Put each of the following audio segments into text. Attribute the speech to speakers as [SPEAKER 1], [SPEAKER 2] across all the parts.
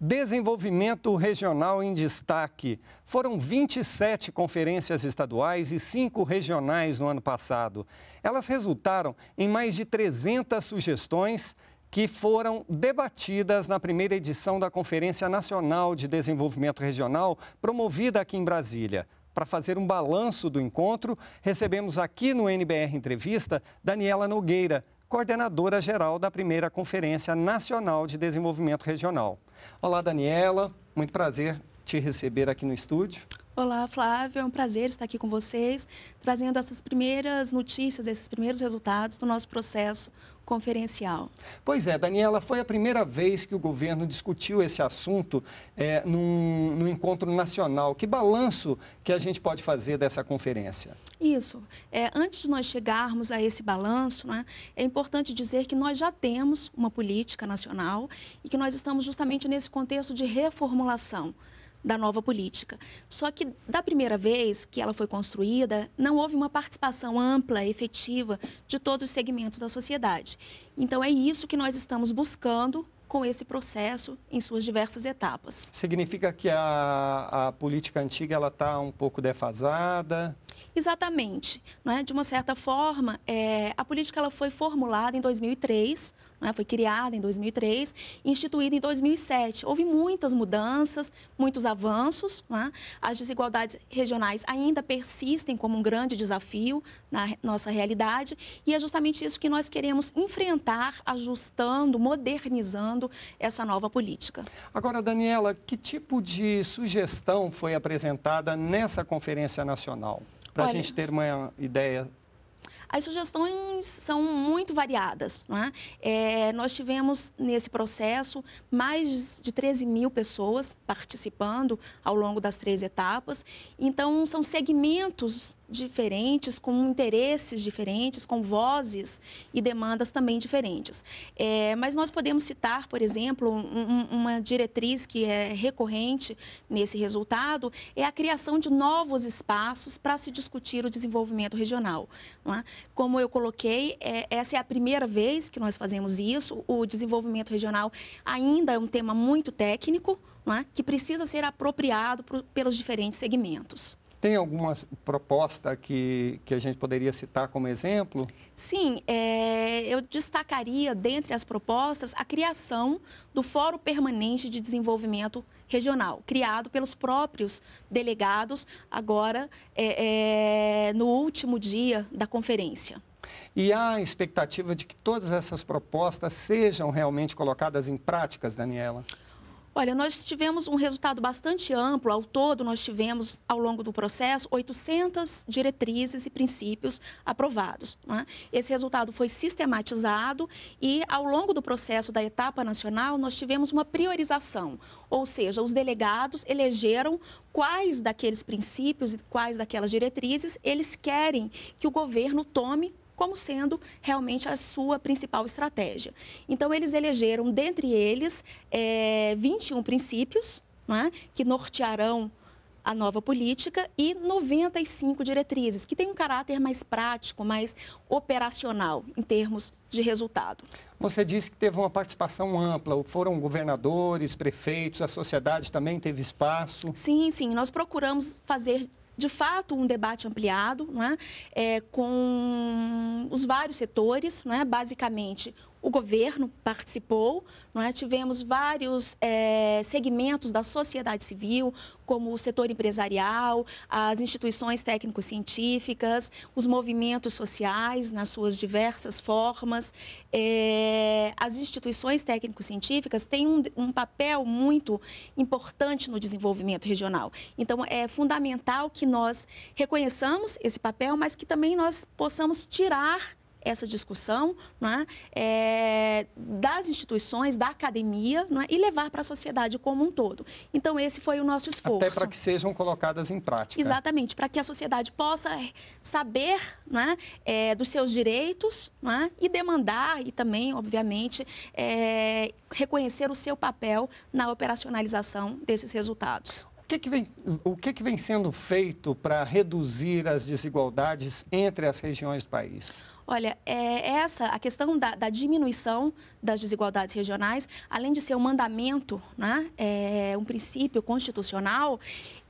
[SPEAKER 1] Desenvolvimento regional em destaque. Foram 27 conferências estaduais e 5 regionais no ano passado. Elas resultaram em mais de 300 sugestões que foram debatidas na primeira edição da Conferência Nacional de Desenvolvimento Regional, promovida aqui em Brasília. Para fazer um balanço do encontro, recebemos aqui no NBR Entrevista Daniela Nogueira, coordenadora geral da primeira Conferência Nacional de Desenvolvimento Regional. Olá, Daniela, muito prazer te receber aqui no estúdio.
[SPEAKER 2] Olá, Flávio. É um prazer estar aqui com vocês, trazendo essas primeiras notícias, esses primeiros resultados do nosso processo conferencial.
[SPEAKER 1] Pois é, Daniela, foi a primeira vez que o governo discutiu esse assunto é, num, num encontro nacional. Que balanço que a gente pode fazer dessa conferência?
[SPEAKER 2] Isso. É, antes de nós chegarmos a esse balanço, né, é importante dizer que nós já temos uma política nacional e que nós estamos justamente nesse contexto de reformulação da nova política. Só que, da primeira vez que ela foi construída, não houve uma participação ampla, efetiva, de todos os segmentos da sociedade. Então, é isso que nós estamos buscando com esse processo em suas diversas etapas.
[SPEAKER 1] Significa que a, a política antiga ela está um pouco defasada?
[SPEAKER 2] Exatamente. Né? De uma certa forma, é, a política ela foi formulada em 2003, né? foi criada em 2003, instituída em 2007. Houve muitas mudanças, muitos avanços. Né? As desigualdades regionais ainda persistem como um grande desafio na nossa realidade e é justamente isso que nós queremos enfrentar, ajustando, modernizando essa nova política.
[SPEAKER 1] Agora, Daniela, que tipo de sugestão foi apresentada nessa conferência nacional? para a gente ter uma ideia
[SPEAKER 2] as sugestões são muito variadas. Né? É, eh, nós tivemos nesse processo mais de 13 mil pessoas participando ao longo das três etapas. Então, são segmentos diferentes, com interesses diferentes, com vozes e demandas também diferentes. É, mas nós podemos citar, por exemplo, um, uma diretriz que é recorrente nesse resultado é a criação de novos espaços para se discutir o desenvolvimento regional. É? Como eu coloquei, é, essa é a primeira vez que nós fazemos isso. O desenvolvimento regional ainda é um tema muito técnico. É? que precisa ser apropriado pelos diferentes segmentos.
[SPEAKER 1] Tem alguma proposta que, que a gente poderia citar como exemplo?
[SPEAKER 2] Sim, é, eu destacaria, dentre as propostas, a criação do Fórum Permanente de Desenvolvimento Regional, criado pelos próprios delegados agora é, é, no último dia da conferência.
[SPEAKER 1] E há expectativa de que todas essas propostas sejam realmente colocadas em práticas, Daniela?
[SPEAKER 2] Olha, nós tivemos um resultado bastante amplo. Ao todo, nós tivemos, ao longo do processo, 800 diretrizes e princípios aprovados. Né? Esse resultado foi sistematizado e, ao longo do processo da etapa nacional, nós tivemos uma priorização, ou seja, os delegados elegeram quais daqueles princípios e quais daquelas diretrizes eles querem que o governo tome como sendo realmente a sua principal estratégia. Então, eles elegeram, dentre eles, é, 21 princípios né, que nortearão a nova política e 95 diretrizes, que têm um caráter mais prático, mais operacional em termos de resultado.
[SPEAKER 1] Você disse que teve uma participação ampla, foram governadores, prefeitos, a sociedade também teve espaço.
[SPEAKER 2] Sim, sim, nós procuramos fazer de fato, um debate ampliado, né? é, com os vários setores, né? basicamente o governo participou, é? tivemos vários é, segmentos da sociedade civil, como o setor empresarial, as instituições técnico-científicas, os movimentos sociais nas suas diversas formas. É, as instituições técnico-científicas têm um, um, papel muito importante no desenvolvimento regional. Então, é fundamental que nós reconheçamos esse papel, mas que também nós possamos tirar essa discussão é? é, das instituições, da academia é? e levar para a sociedade como um todo. Então, esse foi o nosso esforço. Até para que
[SPEAKER 1] sejam colocadas em prática.
[SPEAKER 2] Exatamente, para que a sociedade possa saber é? é, dos seus direitos e demandar e também, obviamente, é, reconhecer o seu papel na operacionalização desses resultados
[SPEAKER 1] que, que, vem, o que, que vem sendo feito para reduzir as desigualdades entre as regiões do país?
[SPEAKER 2] Olha, é, é essa a questão da, da, diminuição das desigualdades regionais, além de ser um mandamento, né, é um princípio constitucional,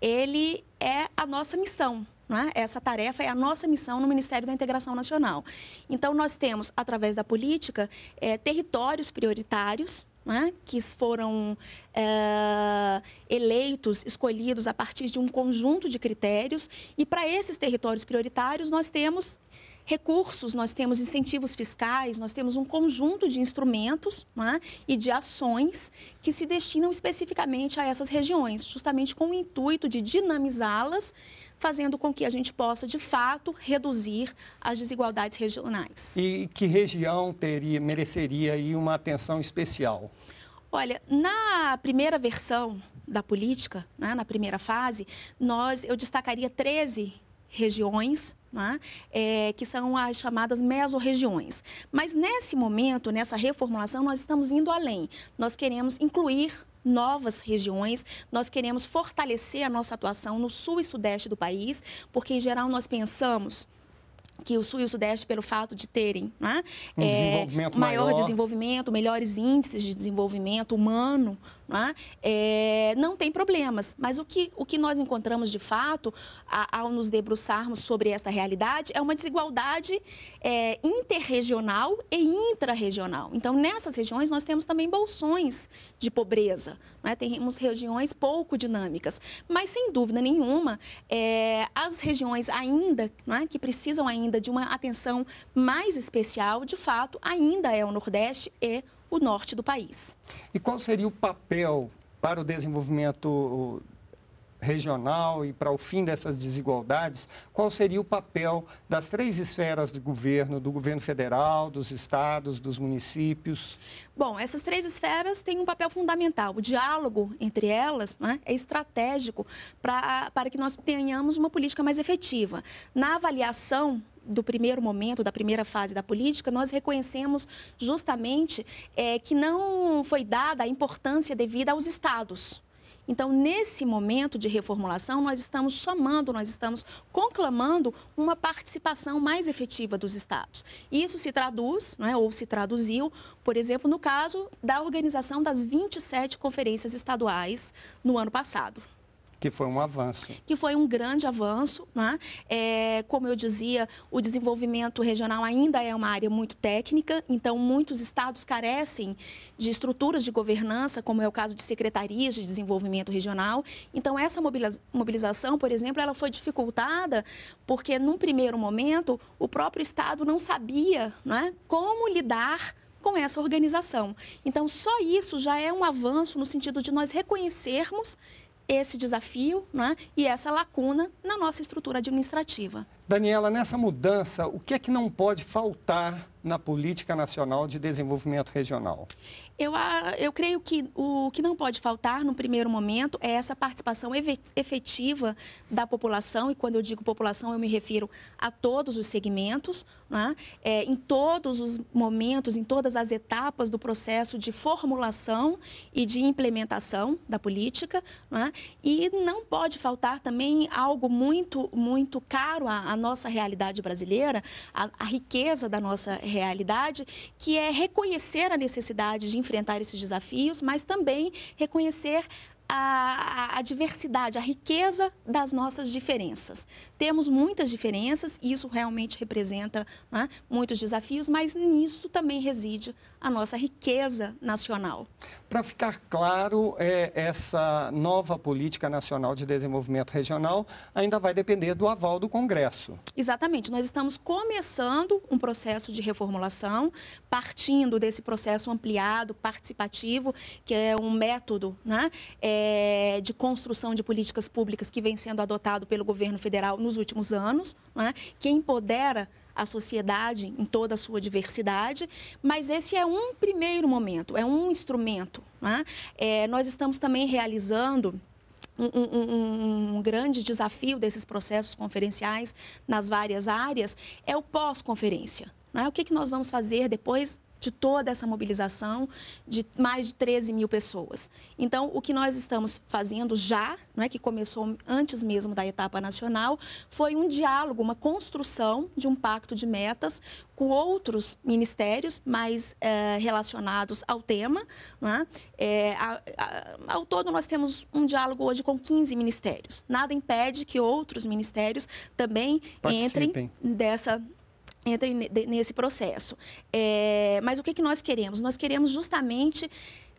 [SPEAKER 2] ele é a nossa missão. Né? Essa tarefa é a nossa missão no Ministério da Integração Nacional. Então, nós temos, através da política, é, territórios prioritários né? que foram é, eleitos, escolhidos a partir de um conjunto de critérios. E para esses territórios prioritários, nós temos recursos, nós temos incentivos fiscais, nós temos um conjunto de instrumentos né, e de ações que se destinam especificamente a essas regiões, justamente com o intuito de dinamizá-las, fazendo com que a gente possa, de fato, reduzir as desigualdades regionais.
[SPEAKER 1] E que região teria, mereceria aí uma atenção especial?
[SPEAKER 2] Olha, na primeira versão da política, né, na primeira fase, nós eu destacaria 13 regiões, né? é, que são as chamadas mesorregiões. Mas nesse momento, nessa reformulação, nós estamos indo além. Nós queremos incluir novas regiões. Nós queremos fortalecer a nossa atuação no sul e sudeste do país, porque em geral nós pensamos que o Sul e o Sudeste, pelo fato de terem né, um desenvolvimento é, maior, maior desenvolvimento, melhores índices de desenvolvimento humano, né? é, não tem problemas. Mas o que, o que nós encontramos de fato, a, ao nos debruçarmos sobre esta realidade, é uma desigualdade é, interregional e intrarregional. Então, nessas regiões, nós temos também bolsões de pobreza. Né? Temos regiões pouco dinâmicas. Mas, sem dúvida nenhuma, é, as regiões ainda, né, que precisam ainda de uma atenção mais especial, de fato, ainda é o Nordeste e o norte do país.
[SPEAKER 1] E qual seria o papel para o desenvolvimento regional e para o fim dessas desigualdades, qual seria o papel das três esferas de governo, do governo federal, dos estados, dos municípios?
[SPEAKER 2] Bom, essas três esferas têm um papel fundamental. O diálogo entre elas né, é estratégico pra, para que nós tenhamos uma política mais efetiva. Na avaliação do primeiro momento, da primeira fase da política, nós reconhecemos justamente é, que não foi dada a importância devida aos estados. Então, nesse momento de reformulação, nós estamos chamando, nós estamos conclamando uma participação mais efetiva dos estados. Isso se traduz, é, ou se traduziu, por exemplo, no caso da organização das 27 conferências estaduais no ano passado.
[SPEAKER 1] Que foi um avanço.
[SPEAKER 2] Que foi um grande avanço. Né? É, como eu dizia, o desenvolvimento regional ainda é uma área muito técnica, então muitos estados carecem de estruturas de governança, como é o caso de secretarias de desenvolvimento regional. Então, essa mobilização, por exemplo, ela foi dificultada porque, num primeiro momento, o próprio estado não sabia né, como lidar com essa organização. Então, só isso já é um avanço no sentido de nós reconhecermos esse desafio né, e essa lacuna na nossa estrutura administrativa.
[SPEAKER 1] Daniela, nessa mudança, o que é que não pode faltar na Política Nacional de Desenvolvimento Regional?
[SPEAKER 2] Eu, ah, eu creio que o que não pode faltar no primeiro momento é essa participação efetiva da população, e quando eu digo população, eu me refiro a todos os segmentos, né? é, em todos os momentos, em todas as etapas do processo de formulação e de implementação da política. Né? E não pode faltar também algo muito, muito caro à, à nossa realidade brasileira, a, a riqueza da nossa realidade realidade, que é reconhecer a necessidade de enfrentar esses desafios, mas também reconhecer a, a, diversidade, a riqueza das nossas diferenças. Temos muitas diferenças, e isso realmente representa né, muitos desafios, mas nisso também reside a nossa riqueza nacional.
[SPEAKER 1] Para ficar claro, é, essa nova política nacional de desenvolvimento regional ainda vai depender do aval do Congresso.
[SPEAKER 2] Exatamente, nós estamos começando um processo de reformulação, partindo desse processo ampliado, participativo, que é um método né, é, eh, de construção de políticas públicas que vem sendo adotado pelo governo federal nos últimos anos, né, que empodera a sociedade em toda a sua diversidade, mas esse é um primeiro momento, é um instrumento. Né? É, eh, nós estamos também realizando. Um, um, um, grande desafio desses processos conferenciais nas várias áreas é o pós-conferência. Né? O que, que nós vamos fazer depois de toda essa mobilização de mais de 13 mil pessoas. Então, o que nós estamos fazendo já, né, que começou antes mesmo da etapa nacional, foi um diálogo, uma construção de um pacto de metas com outros ministérios mais é, relacionados ao tema. Né? É, a, a, ao todo, nós temos um diálogo hoje com 15 ministérios. Nada impede que outros ministérios também Participem. entrem dessa entrem nesse processo. É, mas o que, que nós queremos? Nós queremos justamente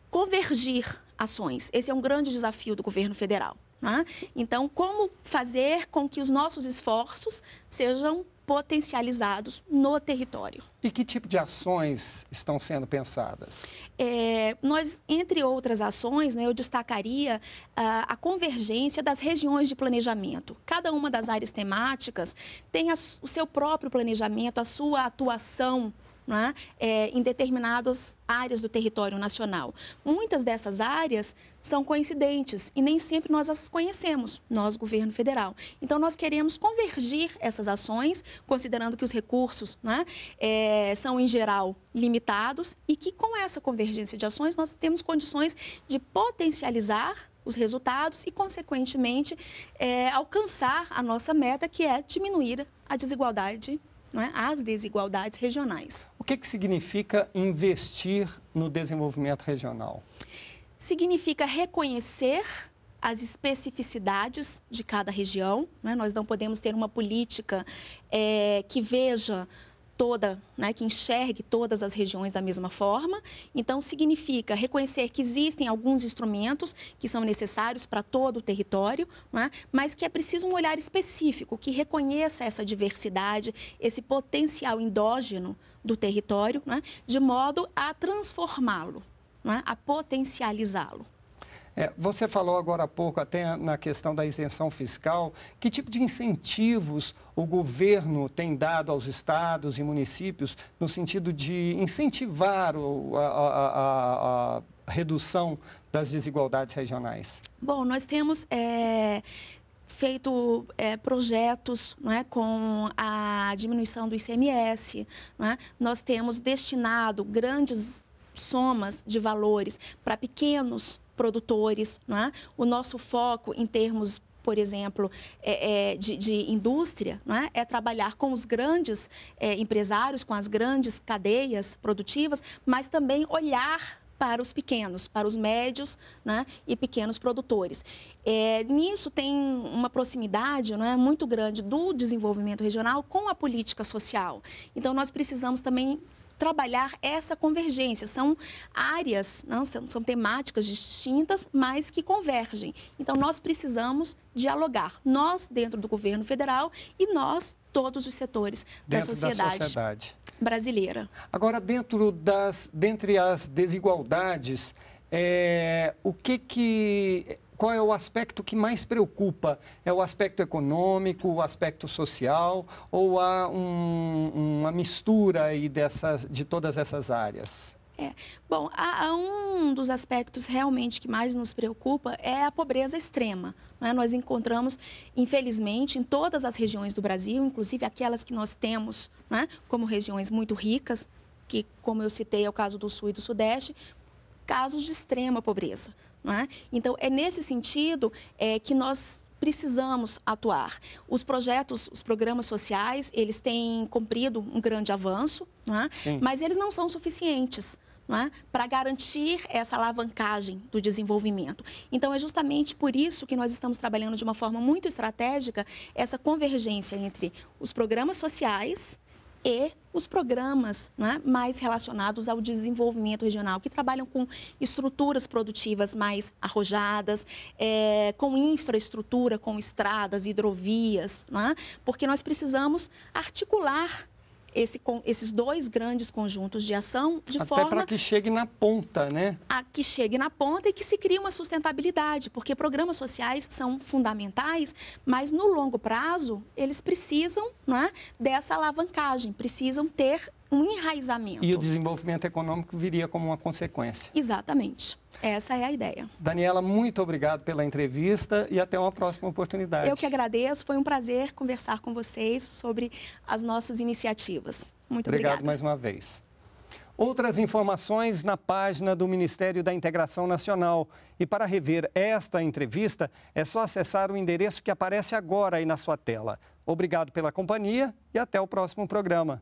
[SPEAKER 2] convergir ações. Esse é um grande desafio do governo federal. Né? Então, como fazer com que os nossos esforços sejam potencializados no território.
[SPEAKER 1] E que tipo de ações estão sendo pensadas?
[SPEAKER 2] É, nós, entre outras ações, né, eu destacaria ah, a convergência das regiões de planejamento. Cada uma das áreas temáticas tem a, o seu próprio planejamento, a sua atuação né, é, em determinadas áreas do território nacional. Muitas dessas áreas são coincidentes e nem sempre nós as conhecemos, nós, governo federal. Então, nós queremos convergir essas ações, considerando que os recursos né, é, são, em geral, limitados e que, com essa convergência de ações, nós temos condições de potencializar os resultados e, consequentemente, é, alcançar a nossa meta, que é diminuir a desigualdade é? as às desigualdades regionais.
[SPEAKER 1] O que, que significa investir no desenvolvimento regional?
[SPEAKER 2] Significa reconhecer as especificidades de cada região. É? Nós não podemos ter uma política é, que veja toda, né, que enxergue todas as regiões da mesma forma. Então, significa reconhecer que existem alguns instrumentos que são necessários para todo o território, né, mas que é preciso um olhar específico que reconheça essa diversidade, esse potencial endógeno do território, né, de modo a transformá-lo, né, a potencializá-lo.
[SPEAKER 1] É, você falou agora há pouco até na questão da isenção fiscal. Que tipo de incentivos o governo tem dado aos estados e municípios no sentido de incentivar a, a, a, a redução das desigualdades regionais?
[SPEAKER 2] Bom, nós temos. É feito é, projetos né, com a diminuição do ICMS. Né? Nós temos destinado grandes somas de valores para pequenos produtores. É? O nosso foco em termos por exemplo, é, é, de, de, indústria, é? é trabalhar com os grandes é, empresários, com as grandes cadeias produtivas, mas também olhar para os pequenos, para os médios é? e pequenos produtores. É, nisso tem uma proximidade muito grande do desenvolvimento regional com a política social. Então, nós precisamos também trabalhar essa convergência. São áreas, não são, são temáticas distintas, mas que convergem. Então, nós precisamos dialogar, nós dentro do governo federal e nós, todos os setores dentro da sociedade. Da sociedade. Brasileira.
[SPEAKER 1] Agora, dentro das, dentre as desigualdades, é, o que que qual é o aspecto que mais preocupa? É o aspecto econômico, o aspecto social ou há um, uma mistura aí dessas, de todas essas áreas?
[SPEAKER 2] É. Bom, um dos aspectos realmente que mais nos preocupa é a pobreza extrema. Né? Nós encontramos, infelizmente, em todas as regiões do Brasil, inclusive aquelas que nós temos né? como regiões muito ricas, que, como eu citei, é o caso do Sul e do Sudeste, casos de extrema pobreza. Né? Então, é nesse sentido é, que nós precisamos atuar. Os projetos, os programas sociais, eles têm cumprido um grande avanço, né? mas eles não são suficientes. É? para garantir essa alavancagem do desenvolvimento. Então, é justamente por isso que nós estamos trabalhando de uma forma muito estratégica essa convergência entre os programas sociais e os programas né, mais relacionados ao desenvolvimento regional, que trabalham com estruturas produtivas mais arrojadas, é, com infraestrutura, com estradas, hidrovias, né, porque nós precisamos articular esse, esses dois grandes conjuntos de ação de Até forma... Até para que
[SPEAKER 1] chegue na ponta, né?
[SPEAKER 2] A que chegue na ponta e que se crie uma sustentabilidade, porque programas sociais são fundamentais, mas no longo prazo eles precisam né, dessa alavancagem, precisam ter um enraizamento. E o
[SPEAKER 1] desenvolvimento econômico viria como uma consequência.
[SPEAKER 2] Exatamente. Essa é a ideia.
[SPEAKER 1] Daniela, muito obrigado pela entrevista e até uma próxima oportunidade. Eu
[SPEAKER 2] que agradeço, foi um prazer conversar com vocês sobre as nossas iniciativas. Muito obrigado.
[SPEAKER 1] Obrigado mais uma vez. Outras informações na página do Ministério da Integração Nacional. E para rever esta entrevista, é só acessar o endereço que aparece agora aí na sua tela. Obrigado pela companhia e até o próximo programa.